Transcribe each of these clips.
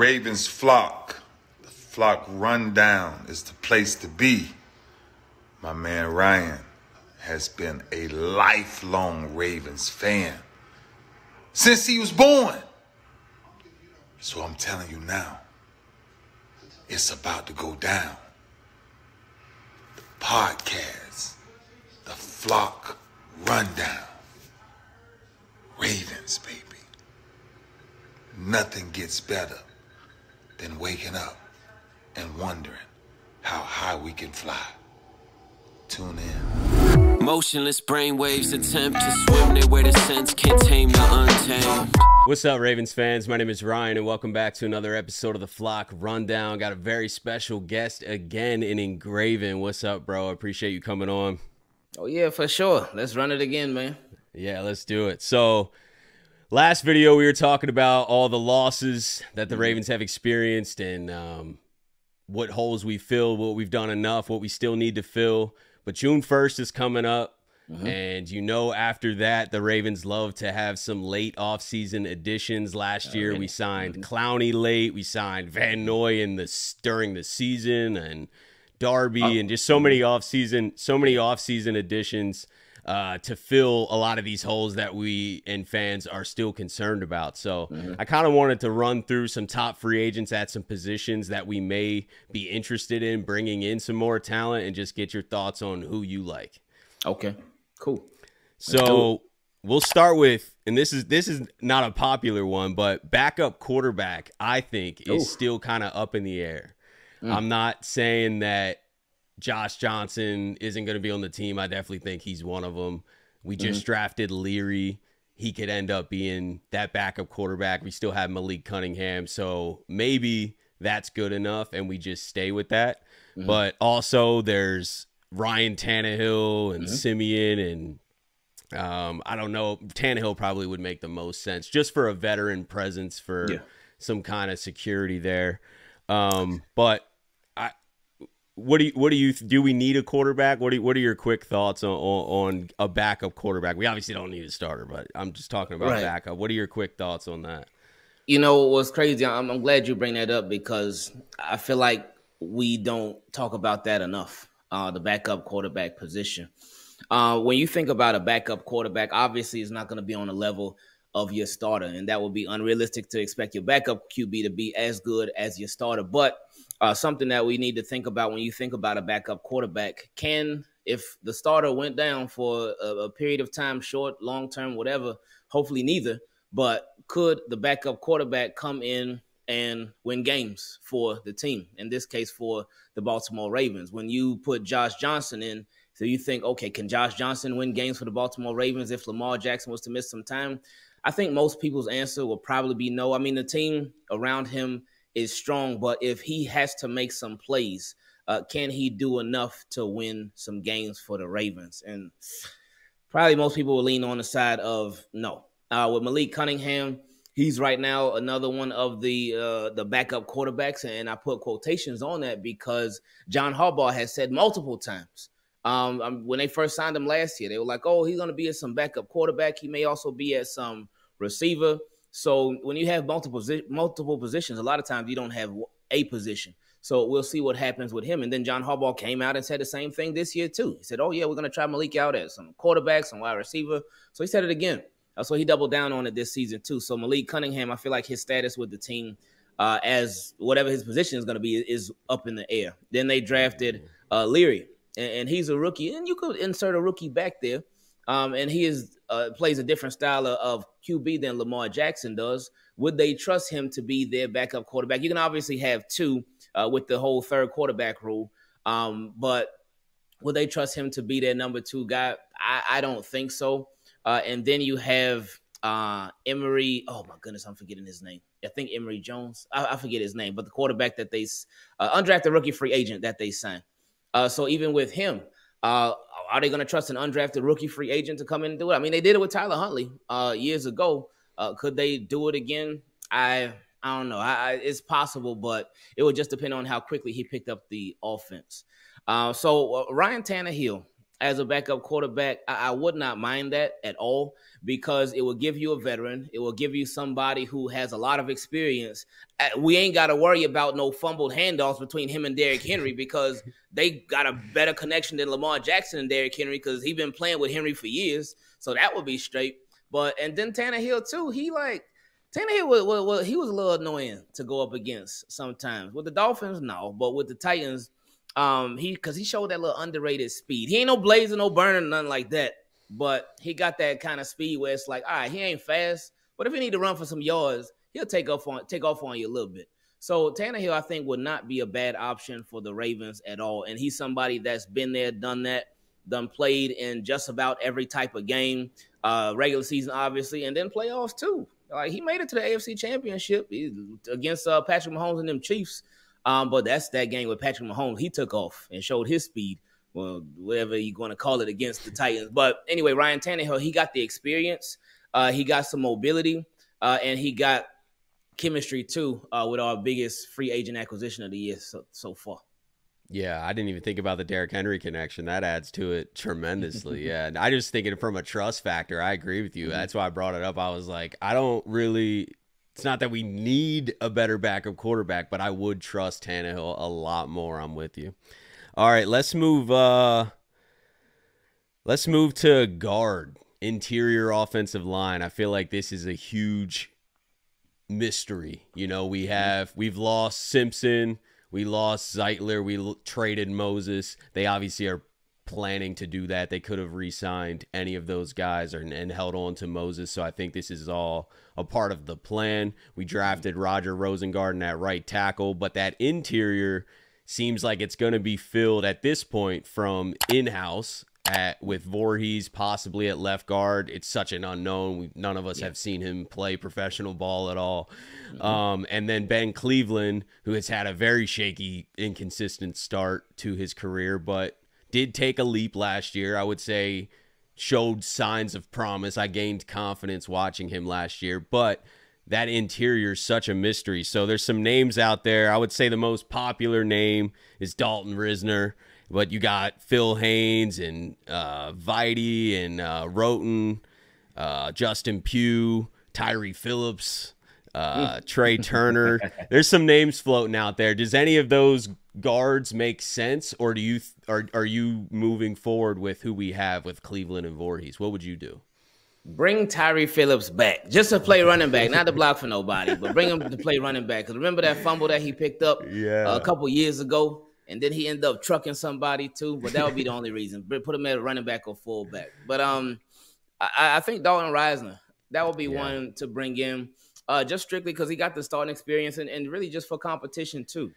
Ravens flock. The flock run down is the place to be. My man Ryan has been a lifelong Ravens fan since he was born. So I'm telling you now, it's about to go down. The podcast, the flock rundown. Ravens, baby. Nothing gets better than waking up and wondering how high we can fly. Tune in. Motionless brainwaves attempt to swim their way to sense can't tame the untamed. What's up, Ravens fans? My name is Ryan, and welcome back to another episode of the Flock Rundown. Got a very special guest again in Engraving. What's up, bro? I appreciate you coming on. Oh, yeah, for sure. Let's run it again, man. Yeah, let's do it. So, last video we were talking about all the losses that the Ravens have experienced and um, what holes we filled, what we've done enough, what we still need to fill. But June 1st is coming up. Mm-hmm. And you know, after that, the Ravens love to have some late offseason additions. Last oh, year, we signed mm-hmm. Clowney late. We signed Van Noy in the during the season, and Darby, uh, and just so many offseason, so many offseason additions uh, to fill a lot of these holes that we and fans are still concerned about. So mm-hmm. I kind of wanted to run through some top free agents at some positions that we may be interested in bringing in some more talent and just get your thoughts on who you like. Okay, cool. So we'll start with and this is this is not a popular one but backup quarterback i think is still kind of up in the air mm. i'm not saying that Josh Johnson isn't going to be on the team. I definitely think he's one of them. We just mm-hmm. drafted Leary. He could end up being that backup quarterback. We still have Malik Cunningham. So maybe that's good enough and we just stay with that. Mm-hmm. But also, there's Ryan Tannehill and mm-hmm. Simeon and um, I don't know. Tannehill probably would make the most sense just for a veteran presence for yeah. some kind of security there. Um, but what do you what do you do we need a quarterback what do you, what are your quick thoughts on, on, on a backup quarterback we obviously don't need a starter but i'm just talking about right. backup what are your quick thoughts on that you know what's crazy I'm, I'm, glad you bring that up because i feel like we don't talk about that enough uh, the backup quarterback position uh, when you think about a backup quarterback obviously it's not going to be on the level of your starter and that would be unrealistic to expect your backup qb to be as good as your starter but uh, something that we need to think about when you think about a backup quarterback. Can if the starter went down for a, a period of time, short, long term, whatever, hopefully neither, but could the backup quarterback come in and win games for the team? In this case, for the Baltimore Ravens. When you put Josh Johnson in, so you think, okay, can Josh Johnson win games for the Baltimore Ravens if Lamar Jackson was to miss some time? I think most people's answer will probably be no. I mean, the team around him is strong, but if he has to make some plays, uh, can he do enough to win some games for the Ravens? And probably most people will lean on the side of no. Uh, with Malik Cunningham, he's right now another one of the uh, the backup quarterbacks, and I put quotations on that because John Harbaugh has said multiple times. Um, um when they first signed him last year, they were like, "Oh, he's going to be at some backup quarterback. He may also be at some receiver." So when you have multiple multiple positions, a lot of times you don't have a position. So we'll see what happens with him. And then John Harbaugh came out and said the same thing this year too. He said, "Oh yeah, we're going to try Malik out as some quarterback, some wide receiver." So he said it again. Uh, so he doubled down on it this season too. So Malik Cunningham, I feel like his status with the team uh, as whatever his position is going to be is up in the air. Then they drafted mm-hmm. uh, Leary, and, and he's a rookie, and you could insert a rookie back there. Um, and he is uh, plays a different style of QB than Lamar Jackson does. Would they trust him to be their backup quarterback? You can obviously have two uh, with the whole third quarterback rule, um, but would they trust him to be their number two guy? I, I don't think so. Uh, and then you have uh, Emory. Oh my goodness, I'm forgetting his name. I think Emory Jones. I, I forget his name, but the quarterback that they uh, undrafted rookie free agent that they signed. Uh, so even with him, uh, are they going to trust an undrafted rookie free agent to come in and do it? I mean, they did it with Tyler Huntley uh, years ago. Uh, could they do it again? I I don't know. I, I, it's possible, but it would just depend on how quickly he picked up the offense. Uh, so uh, Ryan Tannehill, as a backup quarterback, I, I, would not mind that at all because it will give you a veteran. It will give you somebody who has a lot of experience. Uh, we ain't got to worry about no fumbled handoffs between him and Derrick Henry because they got a better connection than Lamar Jackson and Derrick Henry because he been playing with Henry for years. So that would be straight. But and then Tannehill too. He like Tannehill was, was, was he was a little annoying to go up against sometimes with the Dolphins. No, but with the Titans um, he because he showed that little underrated speed. He ain't no blazer, no burner, nothing like that. But he got that kind of speed where it's like, all right, he ain't fast, but if he need to run for some yards, he'll take off on take off on you a little bit. So Tannehill, I think, would not be a bad option for the Ravens at all. And he's somebody that's been there, done that, done played in just about every type of game, uh, regular season, obviously, and then playoffs too. Like he made it to the AFC Championship against uh, Patrick Mahomes and them Chiefs. Um, but that's that game with Patrick Mahomes. He took off and showed his speed. Well, whatever you're going to call it against the Titans. But anyway, Ryan Tannehill, he got the experience. Uh, he got some mobility, uh, and he got chemistry too uh, with our biggest free agent acquisition of the year so, so far. Yeah, I didn't even think about the Derrick Henry connection. That adds to it tremendously. yeah, and I just thinking from a trust factor, I agree with you. Mm-hmm. That's why I brought it up. I was like, I don't really it's not that we need a better backup quarterback, but I would trust Tannehill a lot more. I'm with you. All right, let's move. Uh, let's move to guard, interior offensive line. I feel like this is a huge mystery. You know, we mm-hmm. have we've lost Simpson, we lost Zeitler, we traded Moses. They obviously are planning to do that. They could have re signed any of those guys or, and held on to Moses. So I think this is all a part of the plan. We drafted Roger Rosengarten at right tackle, but that interior seems like it's going to be filled at this point from in house at with Voorhees possibly at left guard. It's such an unknown. We, none of us yeah. have seen him play professional ball at all. Mm -hmm. um, and then Ben Cleveland, who has had a very shaky, inconsistent start to his career, but did take a leap last year. I would say showed signs of promise. I gained confidence watching him last year, but that interior is such a mystery. So there's some names out there. I would say the most popular name is Dalton Risner, but you got Phil Haynes and uh, and uh, Roten, uh, Justin Pugh, Tyree Phillips, uh, hmm. Trey Turner. There's some names floating out there. Does any of those guards make sense, or do you are are you moving forward with who we have with Cleveland and Voorhees? What would you do? Bring Tyree Phillips back just to play running back, not to block for nobody, but bring him to play running back. Because remember that fumble that he picked up uh, yeah. a couple years ago, and then he ended up trucking somebody too. But that would be the only reason. Put him at running back or fullback. But um, I, I think Dalton Reisner that would be yeah. one to bring in, uh, just strictly because he got the starting experience and, and really just for competition too.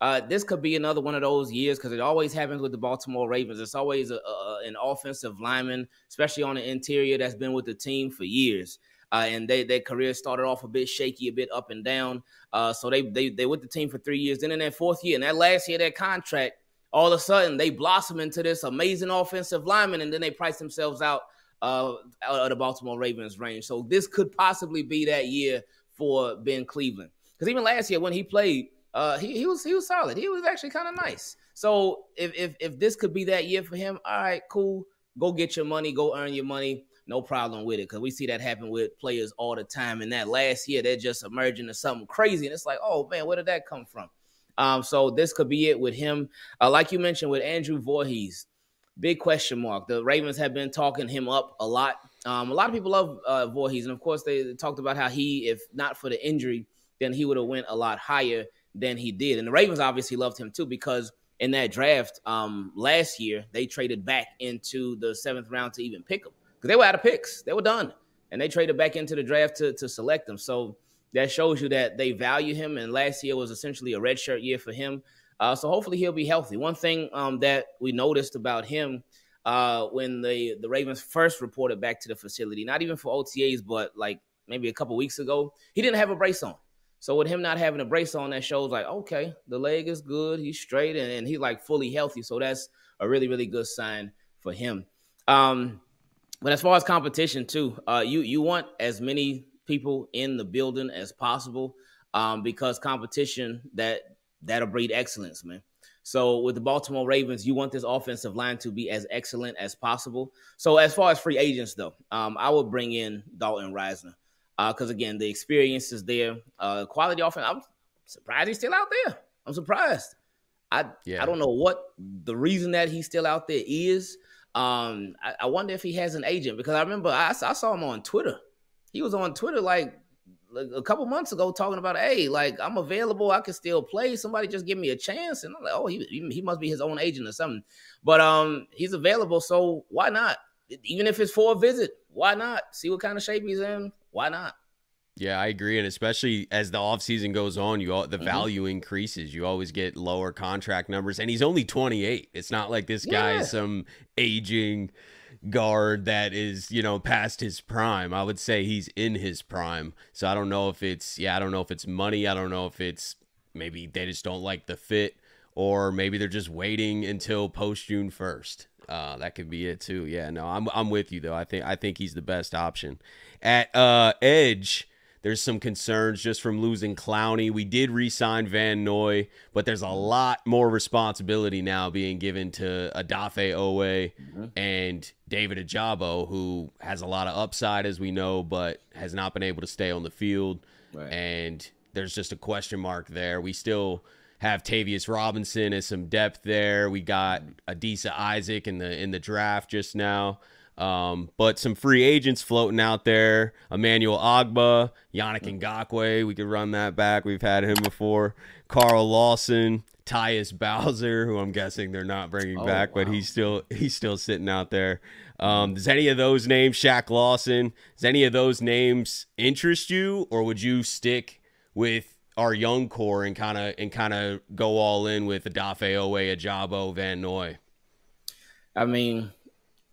Uh, this could be another one of those years because it always happens with the Baltimore Ravens. It's always a, a, an offensive lineman, especially on the interior, that's been with the team for years. Uh, and they, their career started off a bit shaky, a bit up and down. Uh, so they they they with the team for three years. Then in that fourth year, and that last year, that contract, all of a sudden they blossom into this amazing offensive lineman, and then they price themselves out uh, out of the Baltimore Ravens range. So this could possibly be that year for Ben Cleveland. Because even last year when he played, uh, he, he was he was solid. He was actually kind of nice. So if, if if this could be that year for him, all right, cool. Go get your money. Go earn your money. No problem with it because we see that happen with players all the time. And that last year, they're just emerging to something crazy, and it's like, oh man, where did that come from? Um, so this could be it with him. Uh, like you mentioned with Andrew Voorhees, big question mark. The Ravens have been talking him up a lot. Um, a lot of people love uh, Voorhees, and of course they talked about how he, if not for the injury, then he would have went a lot higher than he did. And the Ravens obviously loved him too because in that draft um, last year, they traded back into the seventh round to even pick him because they were out of picks. They were done. And they traded back into the draft to, to select him. So that shows you that they value him. And last year was essentially a redshirt year for him. Uh, so hopefully he'll be healthy. One thing um, that we noticed about him uh, when the, the Ravens first reported back to the facility, not even for OTAs, but like maybe a couple weeks ago, he didn't have a brace on. So with him not having a brace on, that shows like, okay, the leg is good. He's straight and, and he's like fully healthy. So that's a really, really good sign for him. Um, but as far as competition too, uh, you you want as many people in the building as possible um, because competition that that'll breed excellence, man. So with the Baltimore Ravens, you want this offensive line to be as excellent as possible. So as far as free agents though, um, I would bring in Dalton Reisner because uh, again, the experience is there. Uh, quality offense. I'm surprised he's still out there. I'm surprised. I yeah. I don't know what the reason that he's still out there is. Um, I, I wonder if he has an agent because I remember I, I, saw him on Twitter. He was on Twitter like, like a couple months ago talking about, hey, like I'm available, I can still play. Somebody just give me a chance, and I'm like, oh, he he must be his own agent or something. But um, he's available, so why not? Even if it's for a visit, why not see what kind of shape he's in? why not? Yeah, I agree. And especially as the offseason goes on, you all, the mm-hmm. value increases. You always get lower contract numbers. And he's only 28. It's not like this guy yeah. is some aging guard that is, you know, past his prime. I would say he's in his prime. So I don't know if it's, yeah, I don't know if it's money. I don't know if it's maybe they just don't like the fit or maybe they're just waiting until post June 1st. Uh, that could be it too. Yeah, no, I'm I'm with you though. I think I think he's the best option. At uh, edge, there's some concerns just from losing Clowney. We did re-sign Van Noy, but there's a lot more responsibility now being given to Adafe Owe mm-hmm. and David Ajabo, who has a lot of upside as we know, but has not been able to stay on the field. Right. And there's just a question mark there. We still have Tavius Robinson as some depth there. We got Adisa Isaac in the in the draft just now. Um, but some free agents floating out there. Emmanuel Ogba, Yannick mm. Ngakwe. We could run that back. We've had him before. Carl Lawson, Tyus Bowser, who I'm guessing they're not bringing oh, back, wow. but he's still he's still sitting out there. Um, does any of those names, Shaq Lawson, does any of those names interest you, or would you stick with our young core and kind of and kind of go all in with Adafe Owe, Ajabo, Van Noy? I mean,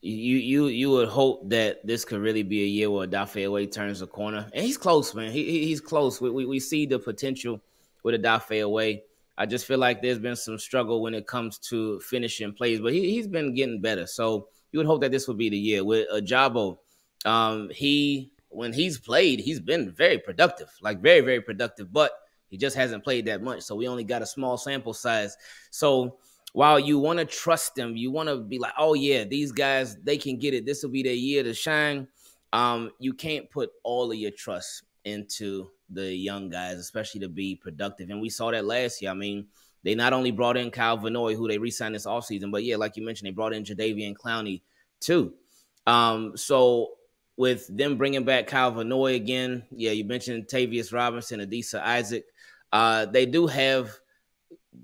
you you you would hope that this could really be a year where Adafe Owe turns the corner, and he's close, man. He, he's close. We, we we see the potential with Adafe Owe. I just feel like there's been some struggle when it comes to finishing plays, but he, has been getting better. So you would hope that this would be the year with Ajabo. Um, he when he's played, he's been very productive, like very very productive, but he just hasn't played that much. So we only got a small sample size. So while you want to trust them, you want to be like, oh, yeah, these guys, they can get it. This will be their year to shine. Um, you can't put all of your trust into the young guys, especially to be productive. And we saw that last year. I mean, they not only brought in Kyle Vanoy, who they re signed this offseason, but yeah, like you mentioned, they brought in Jadavian Clowney too. Um, so with them bringing back Kyle Noy again. Yeah, you mentioned Tavius Robinson, Adisa Isaac. Uh, they do have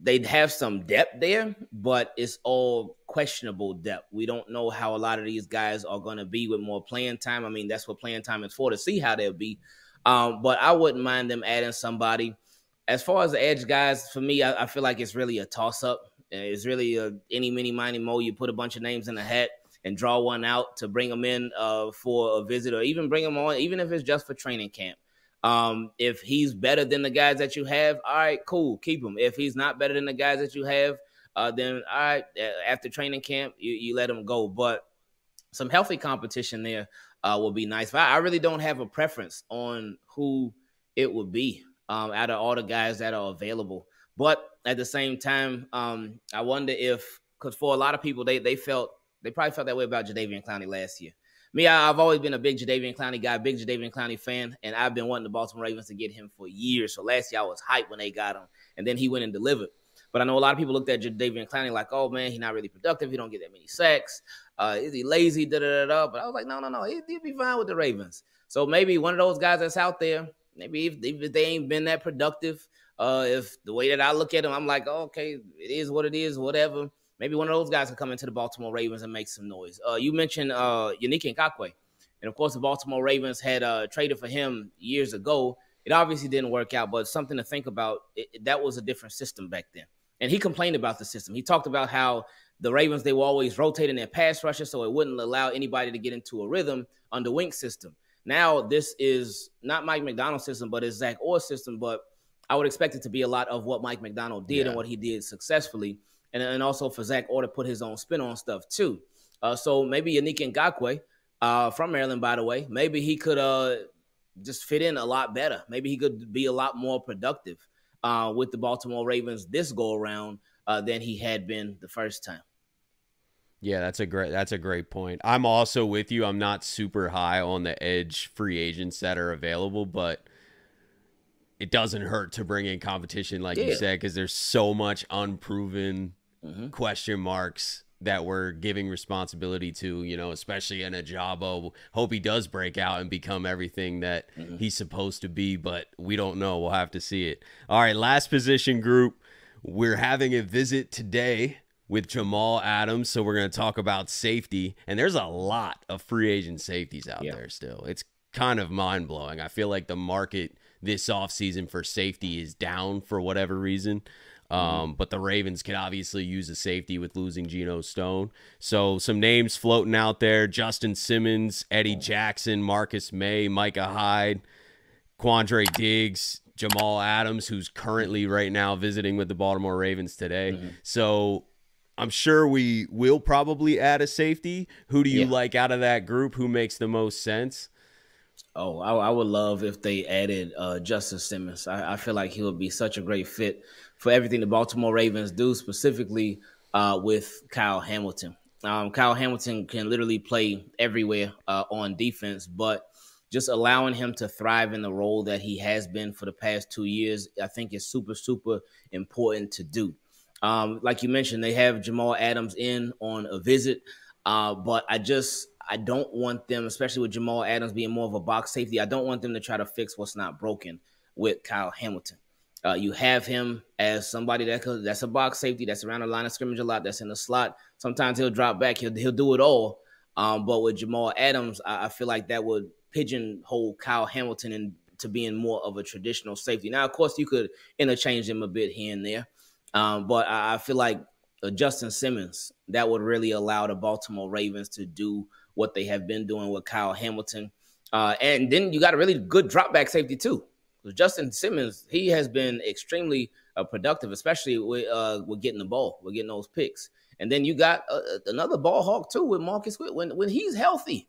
they have some depth there, but it's all questionable depth. We don't know how a lot of these guys are going to be with more playing time. I mean, that's what playing time is for to see how they'll be. Um, but I wouldn't mind them adding somebody. As far as the edge guys, for me, I, I feel like it's really a toss up. It's really a any, mini, miny, mo. You put a bunch of names in a hat and draw one out to bring them in uh, for a visit or even bring them on, even if it's just for training camp. Um, if he's better than the guys that you have, all right, cool, keep him. If he's not better than the guys that you have, uh, then all right, after training camp, you, you let him go. But some healthy competition there uh, will be nice. But I really don't have a preference on who it would be um, out of all the guys that are available. But at the same time, um, I wonder if because for a lot of people, they they felt they probably felt that way about Jadavian Clowney last year. Me, I, I've always been a big Jadavian Clowney guy, big Jadavian Clowney fan, and I've been wanting the Baltimore Ravens to get him for years. So last year I was hyped when they got him, and then he went and delivered. But I know a lot of people looked at Jadavian Clowney like, oh man, he's not really productive. He don't get that many sacks. Uh, is he lazy? Da da da da. But I was like, no, no, no. He'd, he'd be fine with the Ravens. So maybe one of those guys that's out there. Maybe if, if they ain't been that productive, uh, if the way that I look at him, I'm like, oh, okay, it is what it is, whatever maybe one of those guys can come into the Baltimore Ravens and make some noise. Uh, you mentioned uh, Yannick Ngakwe. And of course, the Baltimore Ravens had uh, traded for him years ago. It obviously didn't work out, but something to think about. It, that was a different system back then. And he complained about the system. He talked about how the Ravens, they were always rotating their pass rushes, so it wouldn't allow anybody to get into a rhythm under Wink system. Now, this is not Mike McDonald's system, but it's Zach Orr's system. But I would expect it to be a lot of what Mike McDonald did yeah. and what he did successfully and, and also for Zach Orr to put his own spin on stuff too. Uh, so maybe Yannick Ngakwe, uh, from Maryland, by the way, maybe he could uh, just fit in a lot better. Maybe he could be a lot more productive uh, with the Baltimore Ravens this go around uh, than he had been the first time. Yeah, that's a great that's a great point. I'm also with you. I'm not super high on the edge free agents that are available, but it doesn't hurt to bring in competition, like yeah. you said, because there's so much unproven mm-hmm. question marks that we're giving responsibility to, you know, especially in a Ajabo. Oh, hope he does break out and become everything that mm-hmm. he's supposed to be, but we don't know. We'll have to see it. All right, last position group. We're having a visit today with Jamal Adams, so we're going to talk about safety. And there's a lot of free agent safeties out yeah. there still. It's kind of mind blowing. I feel like the market this offseason for safety is down for whatever reason. Mm-hmm. Um, but the Ravens could obviously use a safety with losing Geno Stone. So some names floating out there: Justin Simmons, Eddie Jackson, Marcus May, Micah Hyde, Quandre Diggs, Jamal Adams, who's currently right now visiting with the Baltimore Ravens today. Mm-hmm. So I'm sure we will probably add a safety. Who do you yeah. like out of that group? Who makes the most sense? Oh, I, I would love if they added uh, Justin Simmons. I, I, feel like he would be such a great fit for everything the Baltimore Ravens do, specifically uh, with Kyle Hamilton. Um, Kyle Hamilton can literally play everywhere uh, on defense, but just allowing him to thrive in the role that he has been for the past two years, I think is super, super important to do. Um, like you mentioned, they have Jamal Adams in on a visit, uh, but I just I don't want them, especially with Jamal Adams being more of a box safety. I don't want them to try to fix what's not broken with Kyle Hamilton. Uh, you have him as somebody that could, that's a box safety, that's around the line of scrimmage a lot, that's in the slot. Sometimes he'll drop back, he'll he'll do it all. Um, but with Jamal Adams, I, I, feel like that would pigeonhole Kyle Hamilton into being more of a traditional safety. Now, of course, you could interchange him a bit here and there, um, but I, I, feel like uh, Justin Simmons that would really allow the Baltimore Ravens to do what they have been doing with Kyle Hamilton. Uh, and then you got a really good drop back safety too. Justin Simmons, he has been extremely uh, productive, especially with uh, with getting the ball, with getting those picks. And then you got uh, another ball hawk too with Marcus when when he's healthy.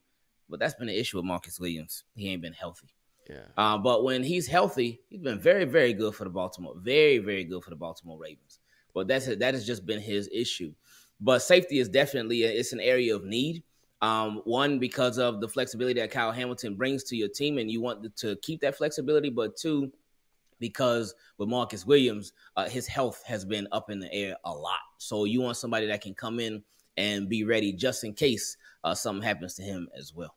But that's been the issue with Marcus Williams. He ain't been healthy. Yeah. Uh, but when he's healthy, he's been very, very good for the Baltimore. Very, very good for the Baltimore Ravens. But that's that has just been his issue. But safety is definitely a, it's an area of need. Um, one because of the flexibility that Kyle Hamilton brings to your team, and you want to keep that flexibility. But two, because with Marcus Williams, uh, his health has been up in the air a lot. So you want somebody that can come in and be ready just in case uh, something happens to him as well.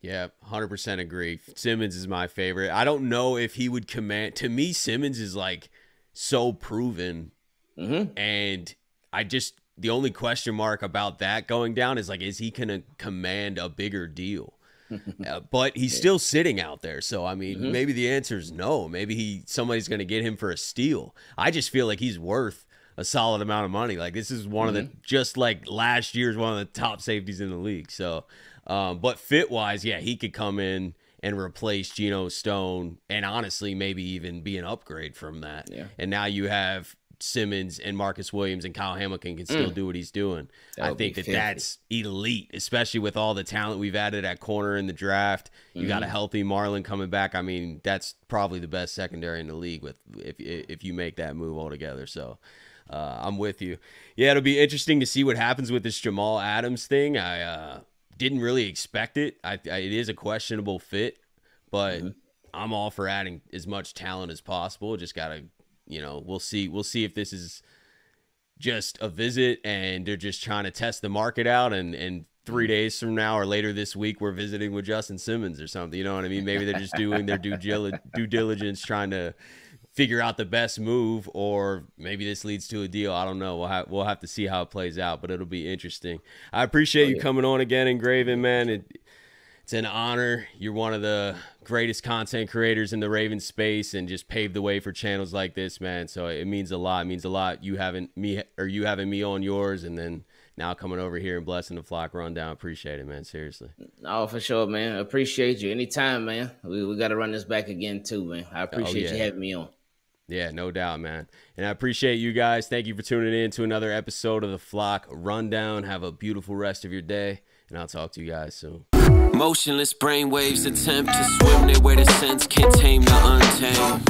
Yeah, 100% agree. Simmons is my favorite. I don't know if he would command. To me, Simmons is like so proven. Mm -hmm. And I just the only question mark about that going down is like, is he going to command a bigger deal? uh, but he's still sitting out there. So I mean, mm-hmm. maybe the answer is no. Maybe he somebody's going to get him for a steal. I just feel like he's worth a solid amount of money. Like this is one mm-hmm. of the mm-hmm. just like last year's one of the top safeties in the league. So, um, but fit wise, yeah, he could come in and replace Geno Stone, and honestly, maybe even be an upgrade from that. Yeah. And now you have Simmons and Marcus Williams and Kyle Hamilton can still mm. do what he's doing. That'll I think that that's elite, especially with all the talent we've added at corner in the draft. You got a mm-hmm. healthy Marlin coming back. I mean, that's probably the best secondary in the league with if if you make that move altogether. So. Uh, I'm with you. Yeah, it'll be interesting to see what happens with this Jamal Adams thing. I uh, didn't really expect it. I, I, it is a questionable fit, but mm-hmm. I'm all for adding as much talent as possible. Just got to you know, we'll see. We'll see if this is just a visit and they're just trying to test the market out and and three mm-hmm. days from now or later this week we're visiting with Justin Simmons or something. You know what I mean? Maybe they're just doing their due, due diligence trying to figure out the best move or maybe this leads to a deal. I don't know. We'll have, we'll have to see how it plays out, but it'll be interesting. I appreciate oh, yeah. you coming on again and man. It, it's an honor. You're one of the greatest content creators in the Raven space and just paved the way for channels like this, man. So it means a lot. It means a lot you having me or you having me on yours and then now coming over here and blessing the flock rundown. Appreciate it, man. Seriously. Oh, for sure, man. Appreciate you. Anytime, man. We, we got to run this back again, too, man. I oh, appreciate oh, yeah. you having me on. Yeah, no doubt, man. And I appreciate you guys. Thank you for tuning in to another episode of the Flock Rundown. Have a beautiful rest of your day, and I'll talk to you guys soon. Motionless brainwaves attempt to swim there where the sense, can't tame the untamed.